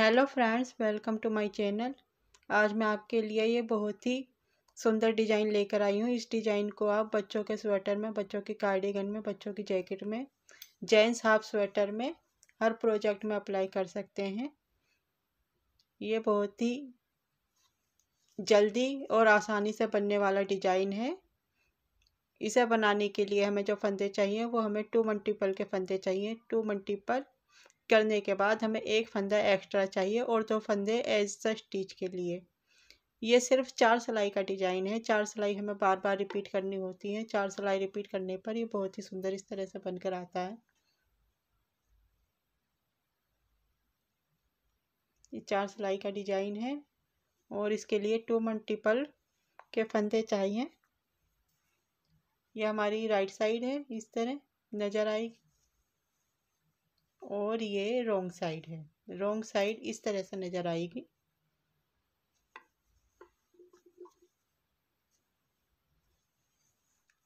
hello friends welcome to my channel आज मैं आपके लिए ये बहुत ही सुंदर डिज़ाइन लेकर आई हूँ इस डिज़ाइन को आप बच्चों के स्वेटर में बच्चों के कार्डिगन में बच्चों की जैकेट में जेंट्स हाफ स्वेटर में हर प्रोजेक्ट में अप्लाई कर सकते हैं ये बहुत ही जल्दी और आसानी से बनने वाला डिज़ाइन है इसे बनाने के लिए हमें जो फंदे चाहिए वो हमें टू मल्टीपल के फंदे चाहिए टू मल्टीपल करने के बाद हमें एक फंदा एक्स्ट्रा चाहिए और दो फंदे एज द स्टिच के लिए ये सिर्फ चार सिलाई का डिजाइन है चार सिलाई हमें बार बार रिपीट करनी होती है चार सिलाई रिपीट करने पर ये बहुत ही सुंदर इस तरह से बनकर आता है ये चार सिलाई का डिजाइन है और इसके लिए टू मल्टीपल के फंदे चाहिए यह हमारी राइट साइड है इस तरह नज़र आएगी और ये रोंग साइड है रोंग साइड इस तरह से नज़र आएगी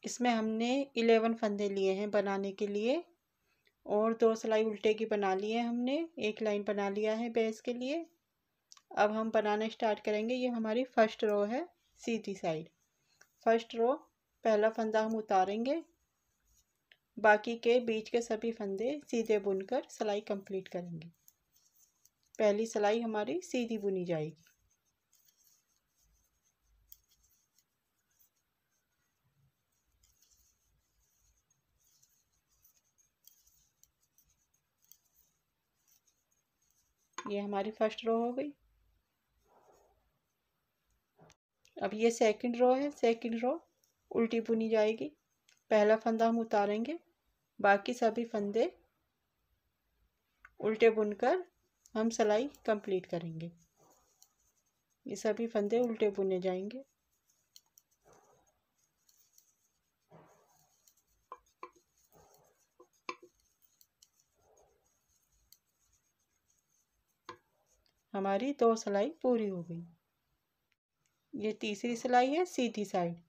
इसमें हमने इलेवन फंदे लिए हैं बनाने के लिए और दो सिलाई उल्टे की बना ली है हमने एक लाइन बना लिया है बेस के लिए अब हम बनाना स्टार्ट करेंगे ये हमारी फर्स्ट रो है सीधी साइड फर्स्ट रो पहला फंदा हम उतारेंगे बाकी के बीच के सभी फंदे सीधे बुनकर सिलाई कंप्लीट करेंगे पहली सिलाई हमारी सीधी बुनी जाएगी ये हमारी फर्स्ट रो हो गई अब ये सेकंड रो है सेकंड रो उल्टी बुनी जाएगी पहला फंदा हम उतारेंगे बाकी सभी फंदे उल्टे बुनकर हम सिलाई कंप्लीट करेंगे ये सभी फंदे उल्टे बुने जाएंगे हमारी दो सिलाई पूरी हो गई ये तीसरी सिलाई है सीधी साइड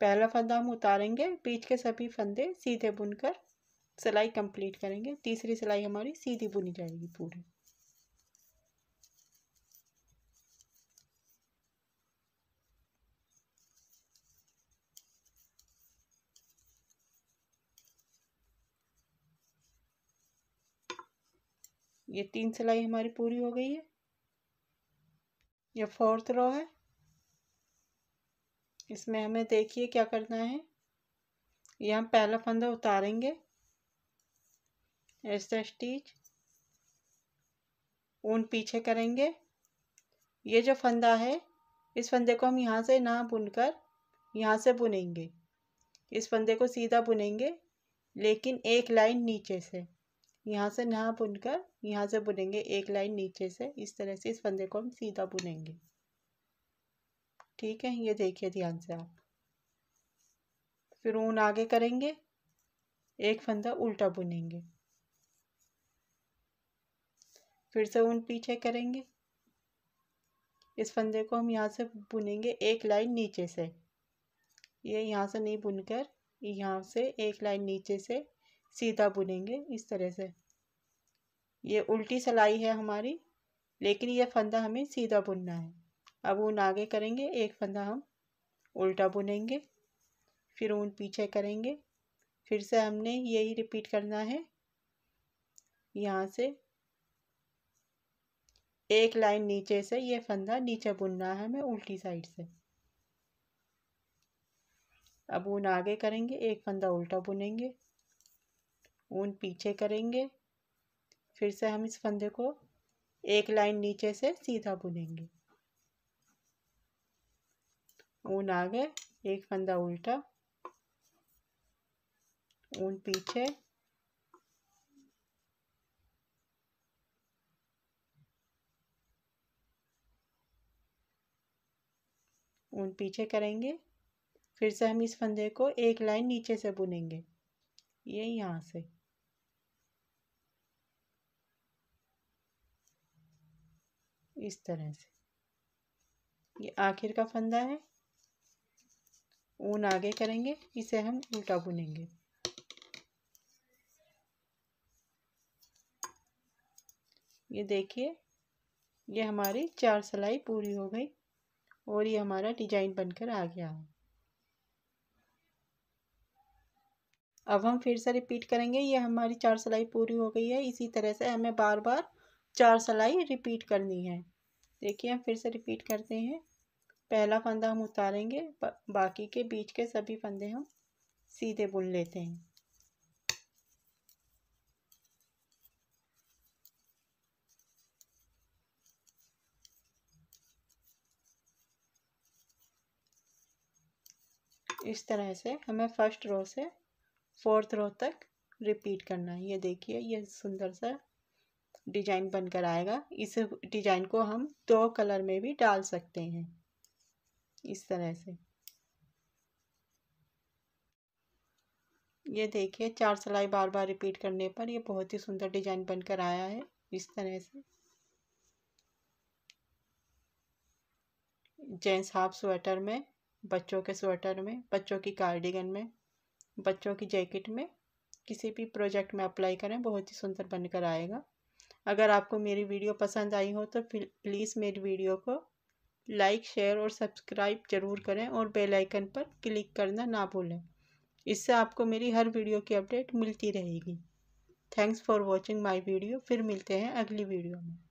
पहला फंदा हम उतारेंगे बीच के सभी फंदे सीधे बुनकर सिलाई कंप्लीट करेंगे तीसरी सिलाई हमारी सीधी बुनी जाएगी पूरी ये तीन सिलाई हमारी पूरी हो गई है ये फोर्थ रो है इसमें हमें देखिए क्या करना है ये हम पहला फंदा उतारेंगे ऐसा स्टीच ऊन पीछे करेंगे ये जो फंदा है इस फंदे को हम यहाँ से ना बुनकर यहाँ से बुनेंगे इस फंदे को सीधा बुनेंगे लेकिन एक लाइन नीचे से यहाँ से ना बुनकर यहाँ से बुनेंगे एक लाइन नीचे से इस तरह से इस फंदे को हम सीधा बुनेंगे ठीक है ये देखिए ध्यान से आप फिर ऊन आगे करेंगे एक फंदा उल्टा बुनेंगे फिर से ऊन पीछे करेंगे इस फंदे को हम यहाँ से बुनेंगे एक लाइन नीचे से ये यहाँ से नहीं बुनकर यहाँ से एक लाइन नीचे से सीधा बुनेंगे इस तरह से ये उल्टी सलाई है हमारी लेकिन ये फंदा हमें सीधा बुनना है अब ऊन आगे करेंगे एक फंदा हम उल्टा बुनेंगे फिर ऊन पीछे करेंगे फिर से हमने यही रिपीट करना है यहाँ से एक लाइन नीचे से ये फंदा नीचे बुनना है हमें उल्टी साइड से अब ऊन आगे करेंगे एक फंदा उल्टा बुनेंगे ऊन पीछे करेंगे फिर से हम इस फंदे को एक लाइन नीचे से सीधा बुनेंगे ऊन आगे एक फंदा उल्टा ऊन पीछे ऊन पीछे करेंगे फिर से हम इस फंदे को एक लाइन नीचे से बुनेंगे ये यहाँ से इस तरह से ये आखिर का फंदा है ऊन आगे करेंगे इसे हम उल्टा बुनेंगे ये देखिए ये हमारी चार सिलाई पूरी हो गई और ये हमारा डिजाइन बनकर आ गया है अब हम फिर से रिपीट करेंगे ये हमारी चार सिलाई पूरी हो गई है इसी तरह से हमें बार बार चार सिलाई रिपीट करनी है देखिए हम फिर से रिपीट करते हैं पहला फंदा हम उतारेंगे बाकी के बीच के सभी फंदे हम सीधे बुन लेते हैं इस तरह से हमें फर्स्ट रो से फोर्थ रो तक रिपीट करना है ये देखिए ये सुंदर सा डिजाइन बनकर आएगा इस डिजाइन को हम दो कलर में भी डाल सकते हैं इस तरह से ये देखिए चार सिलाई बार बार रिपीट करने पर ये बहुत ही सुंदर डिजाइन बनकर आया है इस तरह से जेंट्स हाफ स्वेटर में बच्चों के स्वेटर में बच्चों की कार्डिगन में बच्चों की जैकेट में किसी भी प्रोजेक्ट में अप्लाई करें बहुत ही सुंदर बनकर आएगा अगर आपको मेरी वीडियो पसंद आई हो तो प्लीज़ मेरी वीडियो को लाइक शेयर और सब्सक्राइब जरूर करें और बेल आइकन पर क्लिक करना ना भूलें इससे आपको मेरी हर वीडियो की अपडेट मिलती रहेगी thanks for watching my video फिर मिलते हैं अगली वीडियो में